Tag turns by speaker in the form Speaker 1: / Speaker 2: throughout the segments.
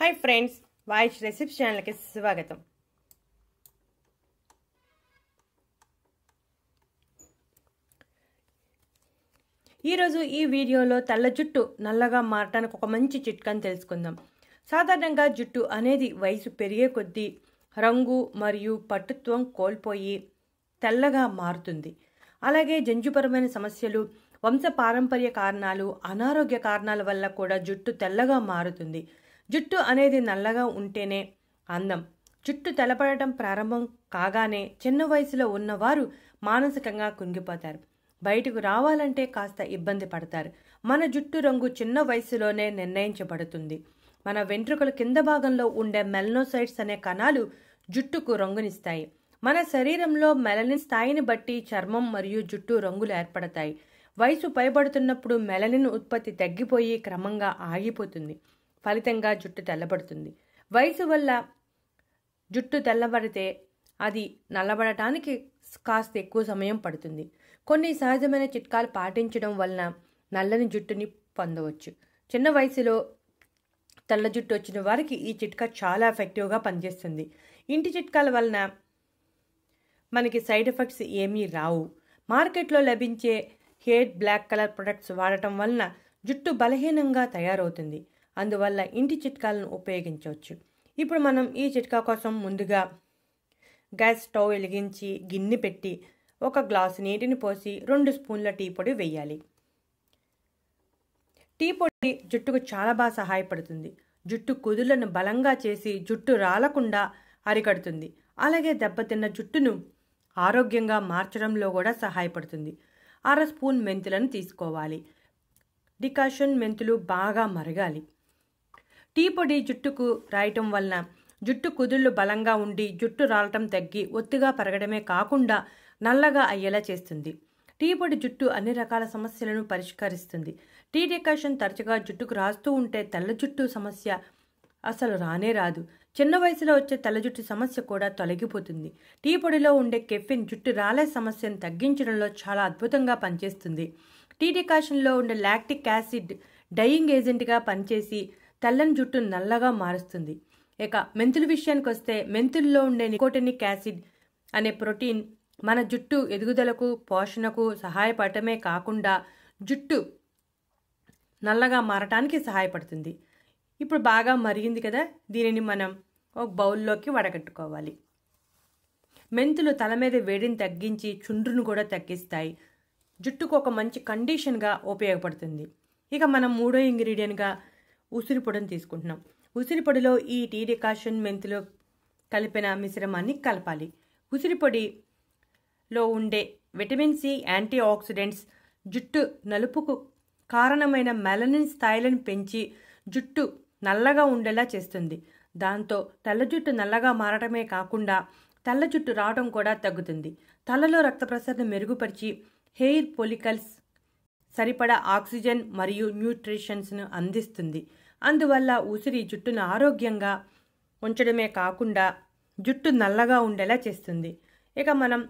Speaker 1: hi friends voice recipe ఛానల్కి స్వాగతం ఈరోజు ఈ వీడియోలో తెల్ల జుట్టు నల్లగా మారటానికి ఒక మంచి చిట్కాని తెలుసుకుందాం సాధారణంగా జుట్టు అనేది వయసు పెరిగే కొద్దీ రంగు మరియు పట్టుత్వం కోల్పోయి తెల్లగా మారుతుంది అలాగే జంజుపరమైన సమస్యలు వంశ పారంపర్య కారణాలు అనారోగ్య కారణాల వల్ల కూడా జుట్టు తెల్లగా మారుతుంది జుట్టు అనేది నల్లగా ఉంటేనే అందం జుట్టు తెలపడటం ప్రారంభం కాగానే చిన్న వయసులో ఉన్నవారు మానసికంగా కుంగిపోతారు బయటకు రావాలంటే కాస్త ఇబ్బంది పడతారు మన జుట్టు రంగు చిన్న వయసులోనే నిర్ణయించబడుతుంది మన వెంట్రుకల కింద భాగంలో ఉండే మెలనోసైడ్స్ అనే కణాలు జుట్టుకు రంగునిస్తాయి మన శరీరంలో మెలనిన్ స్థాయిని బట్టి చర్మం మరియు జుట్టు రంగులు ఏర్పడతాయి వయసు పైబడుతున్నప్పుడు మెలనిన్ ఉత్పత్తి తగ్గిపోయి క్రమంగా ఆగిపోతుంది ఫలితంగా జుట్టు తెల్లబడుతుంది వయసు వల్ల జుట్టు తెల్లబడితే అది నల్లబడటానికి కాస్త ఎక్కువ సమయం పడుతుంది కొన్ని సహజమైన చిట్కాలు పాటించడం వలన నల్లని జుట్టుని పొందవచ్చు చిన్న వయసులో తెల్ల జుట్టు వచ్చిన వారికి ఈ చిట్కా చాలా ఎఫెక్టివ్గా పనిచేస్తుంది ఇంటి చిట్కాల వలన మనకి సైడ్ ఎఫెక్ట్స్ ఏమీ రావు మార్కెట్లో లభించే హెయిర్ బ్లాక్ కలర్ ప్రొడక్ట్స్ వాడటం వలన జుట్టు బలహీనంగా తయారవుతుంది అందువల్ల ఇంటి చిట్కాలను ఉపయోగించవచ్చు ఇప్పుడు మనం ఈ చిట్కా కోసం ముందుగా గ్యాస్ స్టవ్ వెలిగించి గిన్నె పెట్టి ఒక గ్లాసు నీటిని పోసి రెండు స్పూన్ల టీ పొడి వేయాలి టీ పొడి జుట్టుకు చాలా బాగా సహాయపడుతుంది జుట్టు కుదులను బలంగా చేసి జుట్టు రాలకుండా అరికడుతుంది అలాగే దెబ్బతిన్న జుట్టును ఆరోగ్యంగా మార్చడంలో కూడా సహాయపడుతుంది అర స్పూన్ మెంతులను తీసుకోవాలి డికాషన్ మెంతులు బాగా మరగాలి టీ పొడి జుట్టుకు రాయటం వలన జుట్టు కుదుళ్ళు బలంగా ఉండి జుట్టు రాలటం తగ్గి ఒత్తిగా పెరగడమే కాకుండా నల్లగా అయ్యేలా చేస్తుంది టీ పొడి జుట్టు అన్ని రకాల సమస్యలను పరిష్కరిస్తుంది టీ డికాషన్ తరచుగా జుట్టుకు రాస్తూ ఉంటే తెల్ల జుట్టు సమస్య అసలు రానే రాదు చిన్న వయసులో వచ్చే తెల్ల జుట్టు సమస్య కూడా తొలగిపోతుంది టీ పొడిలో ఉండే కెఫిన్ జుట్టు రాలే సమస్యను తగ్గించడంలో చాలా అద్భుతంగా పనిచేస్తుంది టీ డికాషన్లో ఉండే లాక్టిక్ యాసిడ్ డయింగ్ ఏజెంట్గా పనిచేసి తెల్లని జుట్టు నల్లగా మారుస్తుంది ఇక మెంతుల విషయానికి వస్తే మెంతుల్లో ఉండే నికోటెనిక్ యాసిడ్ అనే ప్రోటీన్ మన జుట్టు ఎదుగుదలకు పోషణకు సహాయపడటమే కాకుండా జుట్టు నల్లగా మారటానికి సహాయపడుతుంది ఇప్పుడు బాగా మరిగింది కదా దీనిని మనం ఒక బౌల్లోకి వడగట్టుకోవాలి మెంతులు తల మీద వేడిని తగ్గించి చుండ్రును కూడా తగ్గిస్తాయి జుట్టుకు ఒక మంచి కండిషన్గా ఉపయోగపడుతుంది ఇక మనం మూడో ఇంగ్రీడియంట్గా ఉసిరి పొడిని తీసుకుంటున్నాం ఉసిరి పొడిలో ఈ టీ డికాషన్ మెంతులు కలిపిన మిశ్రమాన్ని కలపాలి ఉసిరి పొడిలో ఉండే విటమిన్ సి యాంటీ ఆక్సిడెంట్స్ జుట్టు నలుపుకు కారణమైన మెలనిన్ స్థాయిలను పెంచి జుట్టు నల్లగా ఉండేలా చేస్తుంది దాంతో తెల్ల జుట్టు నల్లగా మారడమే కాకుండా తెల్ల జుట్టు రావడం కూడా తగ్గుతుంది తలలో రక్త ప్రసరణ మెరుగుపరిచి హెయిర్ పొలికల్స్ సరిపడా ఆక్సిజన్ మరియు న్యూట్రిషన్స్ను అందిస్తుంది అందువల్ల ఉసిరి జుట్టును ఆరోగ్యంగా ఉంచడమే కాకుండా జుట్టు నల్లగా ఉండేలా చేస్తుంది ఇక మనం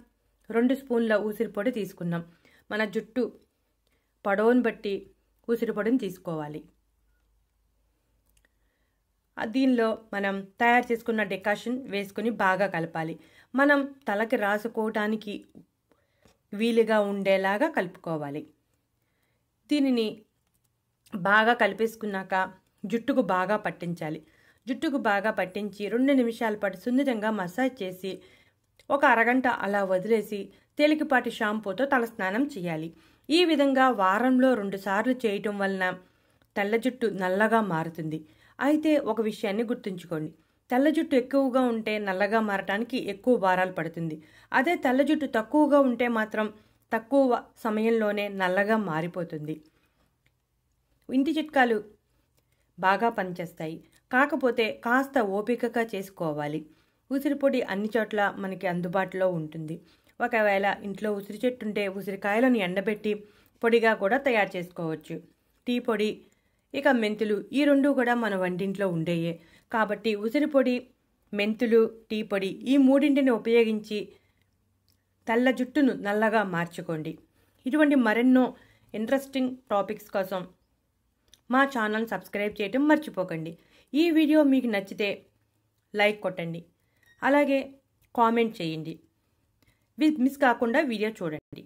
Speaker 1: రెండు స్పూన్ల ఉసిరి పొడి తీసుకున్నాం మన జుట్టు పొడవును బట్టి ఉసిరి పొడిని తీసుకోవాలి దీనిలో మనం తయారు చేసుకున్న డెకాషన్ వేసుకుని బాగా కలపాలి మనం తలకి రాసుకోవడానికి వీలుగా ఉండేలాగా కలుపుకోవాలి దీనిని బాగా కలిపేసుకున్నాక జుట్టుకు బాగా పట్టించాలి జుట్టుకు బాగా పట్టించి రెండు నిమిషాల పాటు సున్నితంగా మసాజ్ చేసి ఒక అరగంట అలా వదిలేసి తేలికపాటి షాంపూతో తలస్నానం చేయాలి ఈ విధంగా వారంలో రెండుసార్లు చేయటం వలన తెల్ల జుట్టు నల్లగా మారుతుంది అయితే ఒక విషయాన్ని గుర్తుంచుకోండి తెల్ల జుట్టు ఎక్కువగా ఉంటే నల్లగా మారటానికి ఎక్కువ వారాలు పడుతుంది అదే తెల్ల జుట్టు తక్కువగా ఉంటే మాత్రం తక్కువ సమయంలోనే నల్లగా మారిపోతుంది ఇంటి చిట్కాలు బాగా పనిచేస్తాయి కాకపోతే కాస్త ఓపికగా చేసుకోవాలి ఉసిరిపొడి అన్ని చోట్ల మనకి అందుబాటులో ఉంటుంది ఒకవేళ ఇంట్లో ఉసిరి చెట్టు ఉంటే ఉసిరికాయలను ఎండబెట్టి పొడిగా కూడా తయారు చేసుకోవచ్చు టీ పొడి ఇక మెంతులు ఈ రెండు కూడా మన వంటింట్లో ఉండేయే కాబట్టి ఉసిరి పొడి మెంతులు టీ పొడి ఈ మూడింటిని ఉపయోగించి తెల్ల జుట్టును నల్లగా మార్చుకోండి ఇటువంటి మరెన్నో ఇంట్రెస్టింగ్ టాపిక్స్ కోసం మా ఛానల్ సబ్స్క్రైబ్ చేయటం మర్చిపోకండి ఈ వీడియో మీకు నచ్చితే లైక్ కొట్టండి అలాగే కామెంట్ చేయండి మిస్ కాకుండా వీడియో చూడండి